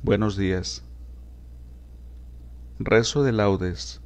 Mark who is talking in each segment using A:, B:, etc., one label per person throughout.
A: Buenos días. Rezo de laudes.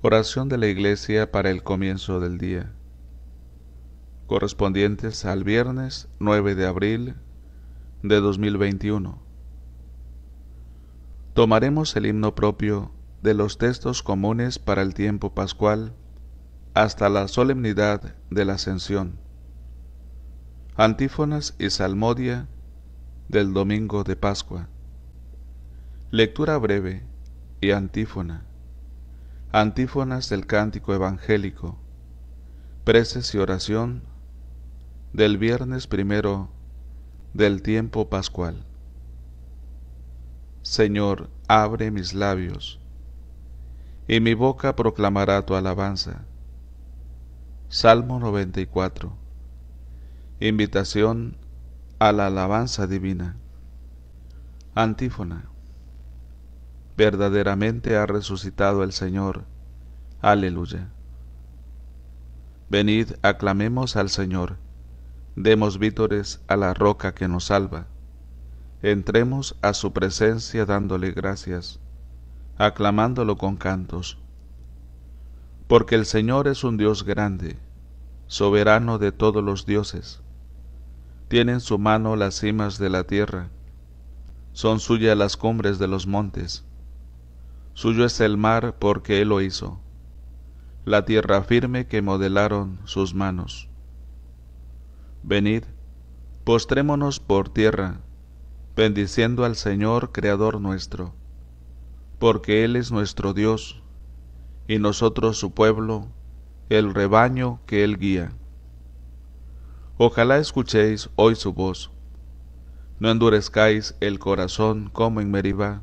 A: Oración de la Iglesia para el comienzo del día. Correspondientes al viernes 9 de abril de 2021. Tomaremos el himno propio de los textos comunes para el tiempo pascual hasta la solemnidad de la ascensión. Antífonas y salmodia del domingo de Pascua. Lectura breve y antífona. Antífonas del cántico evangélico. Preces y oración del viernes primero del tiempo pascual. Señor, abre mis labios, y mi boca proclamará tu alabanza. Salmo 94. Invitación a la alabanza divina. Antífona verdaderamente ha resucitado el Señor. Aleluya. Venid, aclamemos al Señor, demos vítores a la roca que nos salva. Entremos a su presencia dándole gracias, aclamándolo con cantos. Porque el Señor es un Dios grande, soberano de todos los dioses. Tiene en su mano las cimas de la tierra, son suyas las cumbres de los montes Suyo es el mar porque Él lo hizo, la tierra firme que modelaron sus manos. Venid, postrémonos por tierra, bendiciendo al Señor Creador nuestro, porque Él es nuestro Dios, y nosotros su pueblo, el rebaño que Él guía. Ojalá escuchéis hoy su voz. No endurezcáis el corazón como en Meribá,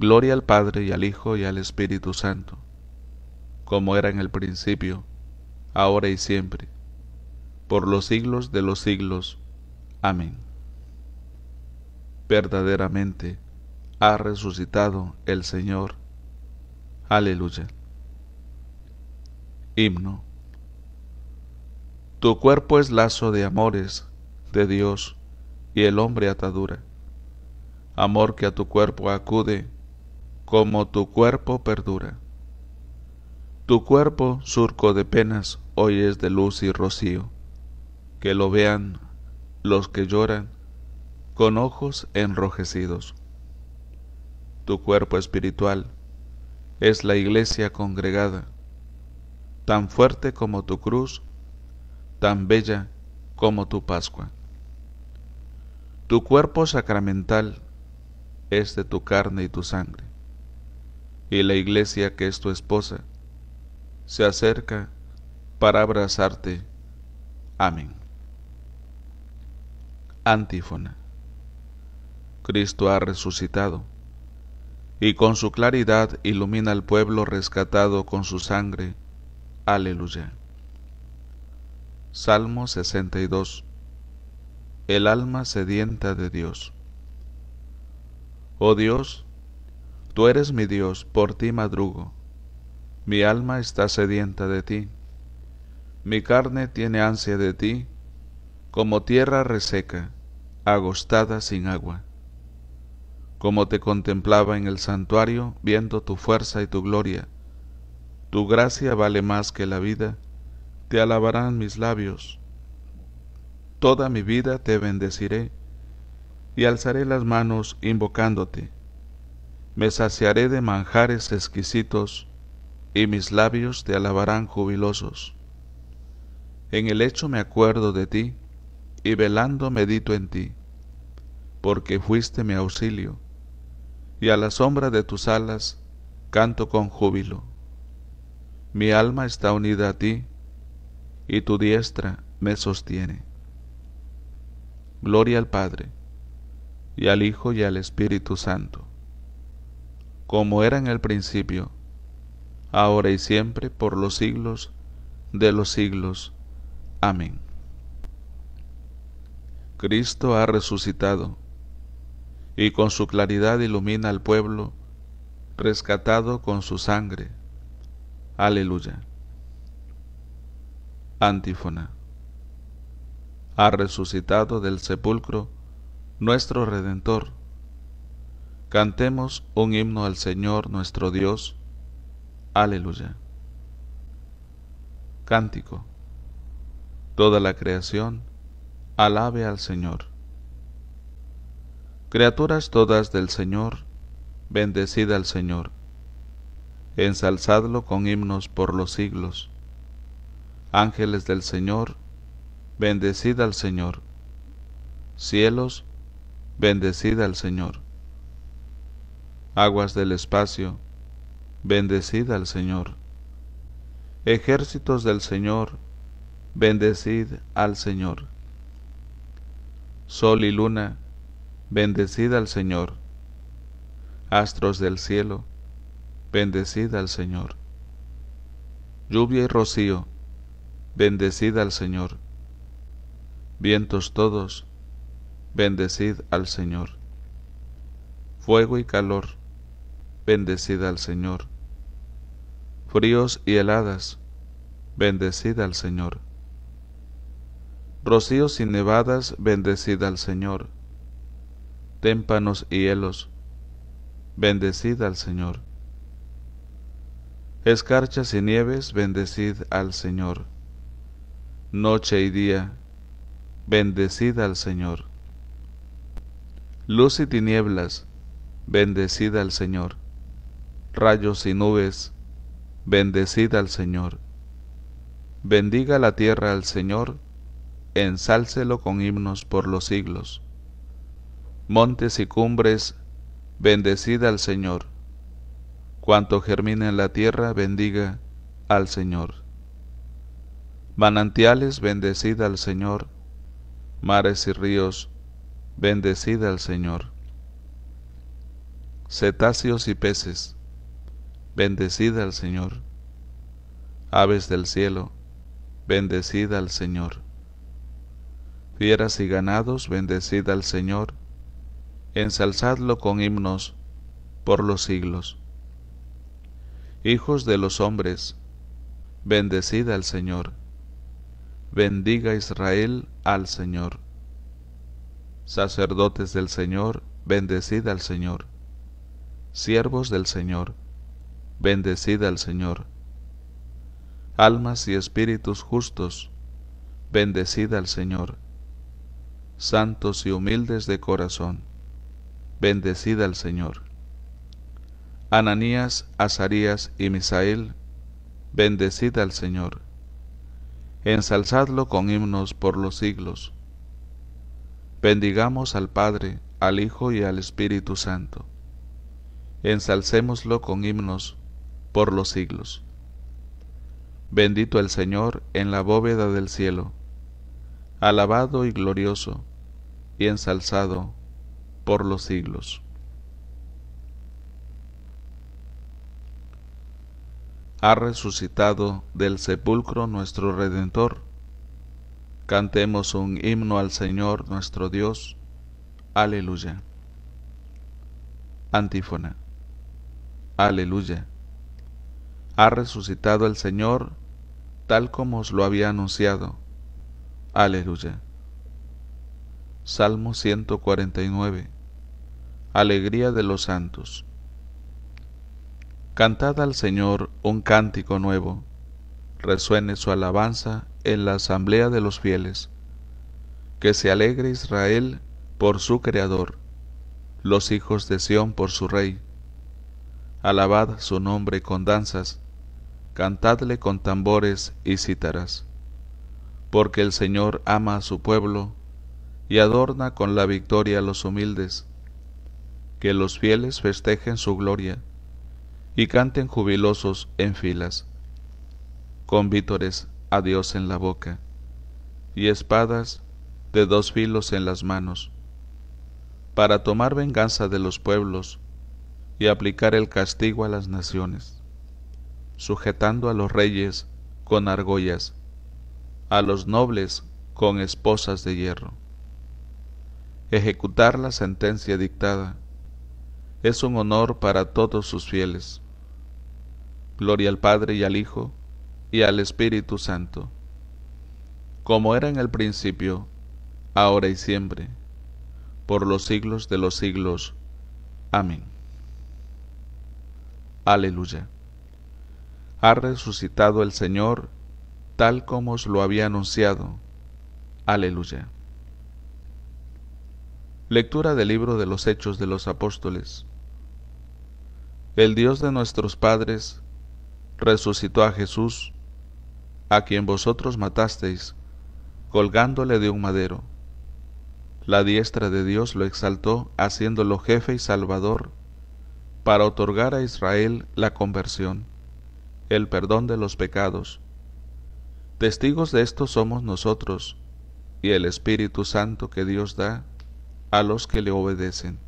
A: Gloria al Padre y al Hijo y al Espíritu Santo, como era en el principio, ahora y siempre, por los siglos de los siglos. Amén. Verdaderamente ha resucitado el Señor. Aleluya. Himno. Tu cuerpo es lazo de amores de Dios y el hombre atadura. Amor que a tu cuerpo acude como tu cuerpo perdura. Tu cuerpo, surco de penas, hoy es de luz y rocío. Que lo vean los que lloran con ojos enrojecidos. Tu cuerpo espiritual es la iglesia congregada, tan fuerte como tu cruz, tan bella como tu Pascua. Tu cuerpo sacramental es de tu carne y tu sangre y la iglesia que es tu esposa se acerca para abrazarte. Amén. Antífona. Cristo ha resucitado y con su claridad ilumina al pueblo rescatado con su sangre. Aleluya. Salmo 62. El alma sedienta de Dios. Oh Dios, Tú eres mi Dios, por ti madrugo. Mi alma está sedienta de ti. Mi carne tiene ansia de ti, como tierra reseca, agostada sin agua. Como te contemplaba en el santuario, viendo tu fuerza y tu gloria. Tu gracia vale más que la vida, te alabarán mis labios. Toda mi vida te bendeciré y alzaré las manos invocándote me saciaré de manjares exquisitos, y mis labios te alabarán jubilosos. En el hecho me acuerdo de ti, y velando medito en ti, porque fuiste mi auxilio, y a la sombra de tus alas canto con júbilo. Mi alma está unida a ti, y tu diestra me sostiene. Gloria al Padre, y al Hijo, y al Espíritu Santo como era en el principio, ahora y siempre, por los siglos de los siglos. Amén. Cristo ha resucitado, y con su claridad ilumina al pueblo, rescatado con su sangre. Aleluya. Antífona. Ha resucitado del sepulcro nuestro Redentor Cantemos un himno al Señor nuestro Dios. Aleluya. Cántico. Toda la creación alabe al Señor. Criaturas todas del Señor, bendecid al Señor. Ensalzadlo con himnos por los siglos. Ángeles del Señor, bendecid al Señor. Cielos, bendecid al Señor aguas del espacio, bendecid al Señor. Ejércitos del Señor, bendecid al Señor. Sol y luna, bendecid al Señor. Astros del cielo, bendecid al Señor. Lluvia y rocío, bendecid al Señor. Vientos todos, bendecid al Señor. Fuego y calor, bendecida al Señor. Fríos y heladas, bendecida al Señor. Rocíos y nevadas, bendecida al Señor. Témpanos y hielos, bendecida al Señor. Escarchas y nieves, bendecid al Señor. Noche y día, bendecida al Señor. Luz y tinieblas, bendecida al Señor rayos y nubes, bendecid al Señor. Bendiga la tierra al Señor, ensálcelo con himnos por los siglos. Montes y cumbres, bendecid al Señor. Cuanto germine en la tierra, bendiga al Señor. Manantiales, bendecid al Señor. Mares y ríos, bendecid al Señor. Cetáceos y peces, bendecid al Señor. Aves del cielo, bendecid al Señor. Fieras y ganados, bendecid al Señor. Ensalzadlo con himnos por los siglos. Hijos de los hombres, bendecid al Señor. Bendiga Israel al Señor. Sacerdotes del Señor, bendecid al Señor. Siervos del Señor, bendecid al Señor. Almas y espíritus justos, bendecid al Señor. Santos y humildes de corazón, bendecid al Señor. Ananías, Azarías y Misael, bendecid al Señor. Ensalzadlo con himnos por los siglos. Bendigamos al Padre, al Hijo y al Espíritu Santo. Ensalcémoslo con himnos por los siglos. Bendito el Señor en la bóveda del cielo, alabado y glorioso y ensalzado por los siglos. Ha resucitado del sepulcro nuestro Redentor. Cantemos un himno al Señor nuestro Dios. Aleluya. Antífona. Aleluya ha resucitado el Señor tal como os lo había anunciado. Aleluya. Salmo 149. Alegría de los santos. Cantad al Señor un cántico nuevo. Resuene su alabanza en la asamblea de los fieles. Que se alegre Israel por su Creador, los hijos de Sión por su Rey alabad su nombre con danzas, cantadle con tambores y cítaras, porque el Señor ama a su pueblo y adorna con la victoria a los humildes. Que los fieles festejen su gloria y canten jubilosos en filas, con vítores a Dios en la boca y espadas de dos filos en las manos, para tomar venganza de los pueblos y aplicar el castigo a las naciones, sujetando a los reyes con argollas, a los nobles con esposas de hierro. Ejecutar la sentencia dictada es un honor para todos sus fieles. Gloria al Padre y al Hijo y al Espíritu Santo, como era en el principio, ahora y siempre, por los siglos de los siglos. Amén. Aleluya. Ha resucitado el Señor tal como os lo había anunciado. Aleluya. Lectura del libro de los Hechos de los Apóstoles. El Dios de nuestros padres resucitó a Jesús, a quien vosotros matasteis, colgándole de un madero. La diestra de Dios lo exaltó, haciéndolo jefe y salvador para otorgar a Israel la conversión, el perdón de los pecados. Testigos de esto somos nosotros y el Espíritu Santo que Dios da a los que le obedecen.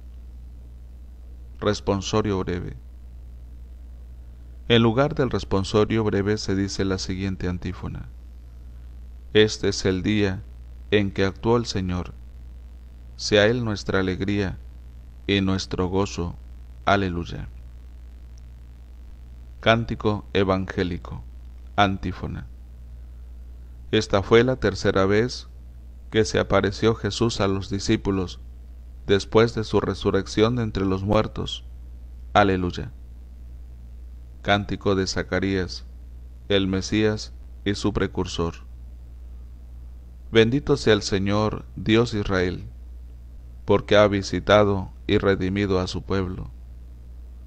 A: Responsorio breve. En lugar del responsorio breve se dice la siguiente antífona. Este es el día en que actuó el Señor. Sea Él nuestra alegría y nuestro gozo Aleluya. Cántico evangélico. Antífona. Esta fue la tercera vez que se apareció Jesús a los discípulos después de su resurrección de entre los muertos. Aleluya. Cántico de Zacarías, el Mesías y su precursor. Bendito sea el Señor, Dios Israel, porque ha visitado y redimido a su pueblo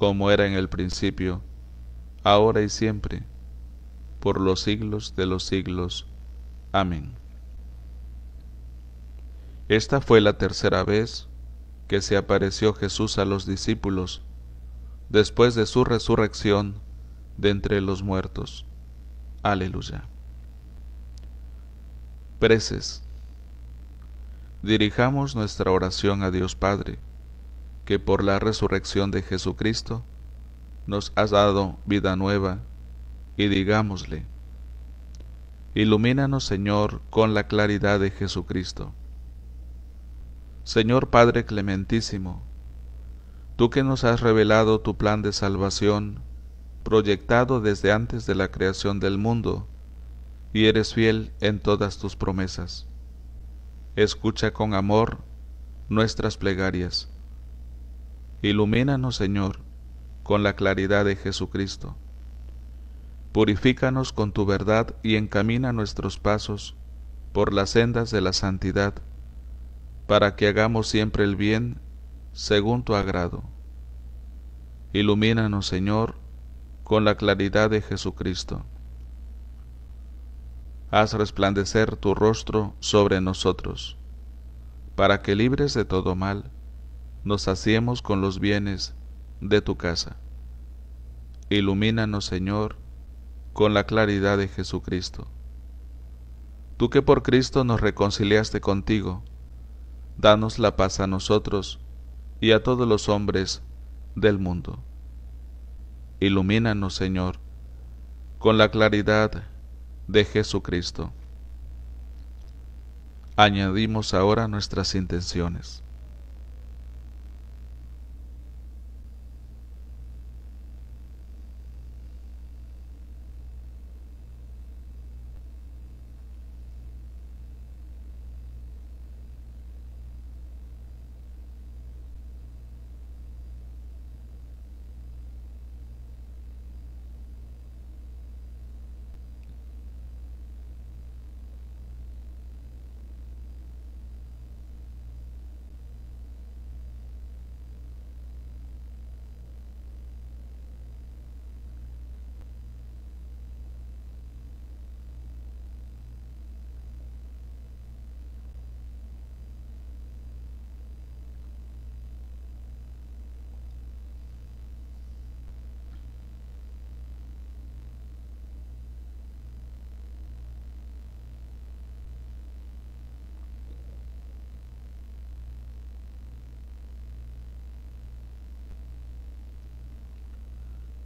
A: como era en el principio, ahora y siempre, por los siglos de los siglos. Amén. Esta fue la tercera vez que se apareció Jesús a los discípulos después de su resurrección de entre los muertos. Aleluya. Preces. Dirijamos nuestra oración a Dios Padre que por la resurrección de Jesucristo nos has dado vida nueva, y digámosle, Ilumínanos Señor con la claridad de Jesucristo. Señor Padre clementísimo, tú que nos has revelado tu plan de salvación, proyectado desde antes de la creación del mundo, y eres fiel en todas tus promesas. Escucha con amor nuestras plegarias Ilumínanos, Señor, con la claridad de Jesucristo. Purifícanos con tu verdad y encamina nuestros pasos por las sendas de la santidad, para que hagamos siempre el bien según tu agrado. Ilumínanos, Señor, con la claridad de Jesucristo. Haz resplandecer tu rostro sobre nosotros, para que libres de todo mal, nos hacemos con los bienes de tu casa. Ilumínanos, Señor, con la claridad de Jesucristo. Tú que por Cristo nos reconciliaste contigo, danos la paz a nosotros y a todos los hombres del mundo. Ilumínanos, Señor, con la claridad de Jesucristo. Añadimos ahora nuestras intenciones.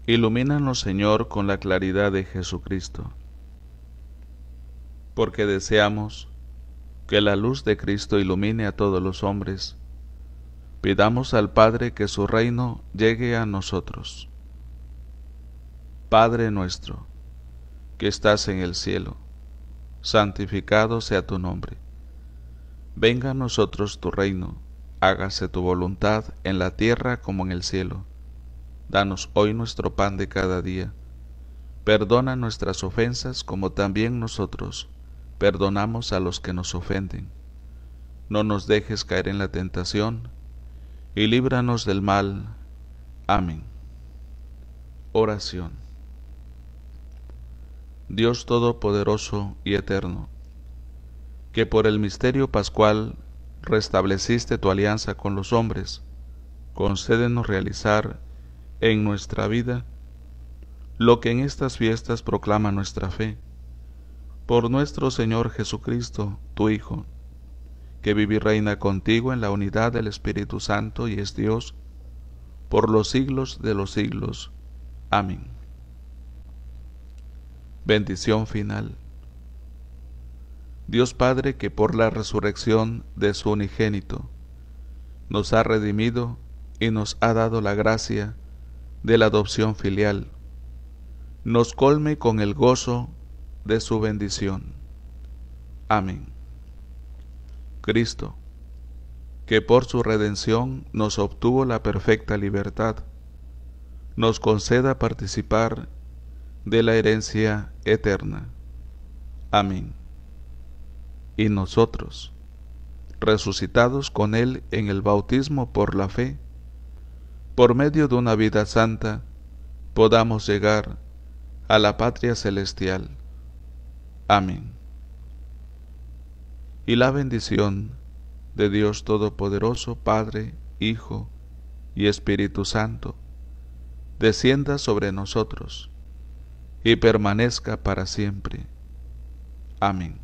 A: Ilumínanos, Señor, con la claridad de Jesucristo, porque deseamos que la luz de Cristo ilumine a todos los hombres. Pidamos al Padre que su reino llegue a nosotros. Padre nuestro, que estás en el cielo, santificado sea tu nombre. Venga a nosotros tu reino, hágase tu voluntad en la tierra como en el cielo. Danos hoy nuestro pan de cada día. Perdona nuestras ofensas como también nosotros perdonamos a los que nos ofenden. No nos dejes caer en la tentación y líbranos del mal. Amén. Oración. Dios Todopoderoso y Eterno, que por el misterio pascual restableciste tu alianza con los hombres, concédenos realizar en nuestra vida lo que en estas fiestas proclama nuestra fe, por nuestro Señor Jesucristo, tu Hijo, que vive y reina contigo en la unidad del Espíritu Santo y es Dios, por los siglos de los siglos. Amén. Bendición final. Dios Padre, que por la resurrección de su unigénito nos ha redimido y nos ha dado la gracia de la adopción filial, nos colme con el gozo de su bendición. Amén. Cristo, que por su redención nos obtuvo la perfecta libertad, nos conceda participar de la herencia eterna. Amén. Y nosotros, resucitados con Él en el bautismo por la fe, por medio de una vida santa, podamos llegar a la patria celestial. Amén. Y la bendición de Dios Todopoderoso, Padre, Hijo y Espíritu Santo, descienda sobre nosotros y permanezca para siempre. Amén.